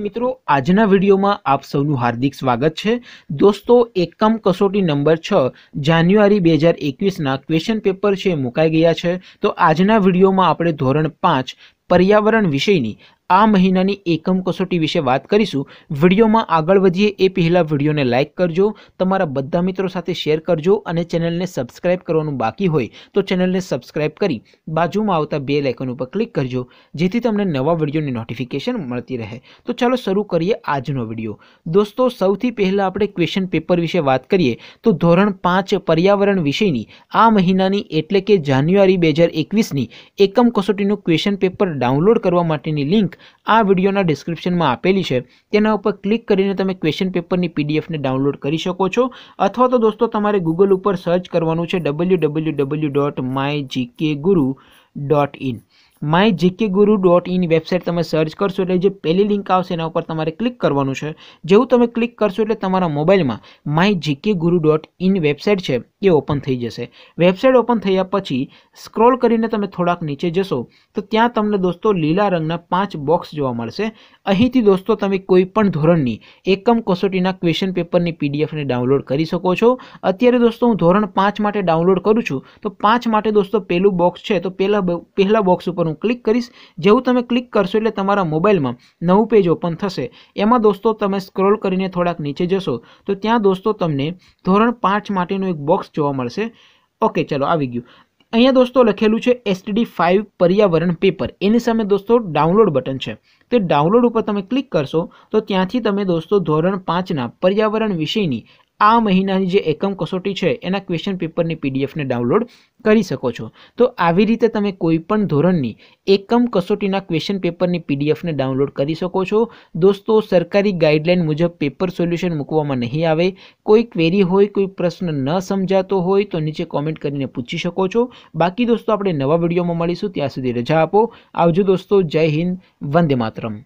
મિત્રો આજના વિડીયોમાં આપ સૌનું હાર્દિક સ્વાગત છે દોસ્તો એકમ કસોટી નંબર છ જાન્યુઆરી બે હજાર એકવીસના ક્વેશ્ચન પેપર છે મુકાઈ ગયા છે તો આજના વિડીયોમાં આપણે ધોરણ પાંચ પર્યાવરણ વિષયની આ મહિનાની એકમ કસોટી વિશે વાત કરીશું વિડીયોમાં આગળ વધીએ એ પહેલાં વિડીયોને લાઇક કરજો તમારા બધા મિત્રો સાથે શેર કરજો અને ચેનલને સબસ્ક્રાઇબ કરવાનું બાકી હોય તો ચેનલને સબસ્ક્રાઇબ કરી બાજુમાં આવતા બે લાઇકન ઉપર ક્લિક કરજો જેથી તમને નવા વિડીયોની નોટિફિકેશન મળતી રહે તો ચાલો શરૂ કરીએ આજનો વિડીયો દોસ્તો સૌથી પહેલાં આપણે ક્વેશ્ચન પેપર વિશે વાત કરીએ તો ધોરણ પાંચ પર્યાવરણ વિષયની આ મહિનાની એટલે કે જાન્યુઆરી બે હજાર એકવીસની એકમ કસોટીનું ક્વેશ્ચન પેપર ડાઉનલોડ કરવા માટેની લિંક આ વિડીયોના ડિસ્ક્રિપ્શનમાં આપેલી છે તેના ઉપર ક્લિક કરીને તમે ક્વેશ્ચન પેપરની પીડીએફને ડાઉનલોડ કરી શકો છો અથવા તો દોસ્તો તમારે ગૂગલ ઉપર સર્ચ કરવાનું છે W W W dot my GK Guru dot in my GK Guru dot in website તમે સર્ચ કરશો એટલે જે પહેલી લિંક આવશે એના ઉપર તમારે ક્લિક કરવાનું છે જેવું તમે ક્લિક કરશો એટલે તમારા મોબાઈલમાં my GK Guru dot in website છે એ ઓપન થઈ જશે વેબસાઇટ ઓપન થયા પછી સ્ક્રોલ કરીને તમે થોડાક નીચે જશો તો ત્યાં તમને દોસ્તો લીલા રંગના પાંચ બોક્સ જોવા મળશે અહીંથી દોસ્તો તમે કોઈ પણ ધોરણની એકમ કસોટીના ક્વેશ્ચન પેપરની પીડીએફને ડાઉનલોડ કરી શકો છો અત્યારે દોસ્તો હું ધોરણ પાંચ માટે ડાઉનલોડ કરું છું તો પાંચ માટે દોસ્તો પહેલું બોક્સ છે તો પહેલાં પહેલા બોક્સ ઉપર હું હું ક્લિક કરીશ જેવું તમે ક્લિક કરશો એટલે તમારા મોબાઈલમાં નવું પેજ ઓપન થશે એમાં દોસ્તો તમે સ્ક્રોલ કરીને થોડાક નીચે જશો તો ત્યાં દોસ્તો તમને ધોરણ પાંચ માટેનું એક બોક્સ જોવા મળશે ઓકે ચલો આવી ગયું અહીંયા દોસ્તો લખેલું છે એસટીડી ફાઇવ પર્યાવરણ પેપર એની સામે દોસ્તો ડાઉનલોડ બટન છે તે ડાઉનલોડ ઉપર તમે ક્લિક કરશો તો ત્યાંથી તમે દોસ્તો ધોરણ પાંચના પર્યાવરણ વિષયની આ મહિનાની જે એકમ કસોટી છે એના ક્વેશ્ચન પેપરની પીડીએફને ડાઉનલોડ કરી શકો છો તો આવી રીતે તમે કોઈપણ ધોરણની એકમ કસોટીના ક્વેશ્ચન પેપરની પીડીએફને ડાઉનલોડ કરી શકો છો દોસ્તો સરકારી ગાઈડલાઇન મુજબ પેપર સોલ્યુશન મૂકવામાં નહીં આવે કોઈ ક્વેરી હોય કોઈ પ્રશ્ન ન સમજાતો હોય તો નીચે કોમેન્ટ કરીને પૂછી શકો છો બાકી દોસ્તો આપણે નવા વિડીયોમાં મળીશું ત્યાં સુધી રજા આપો આવજો દોસ્તો જય હિન્દ વંદે માતરમ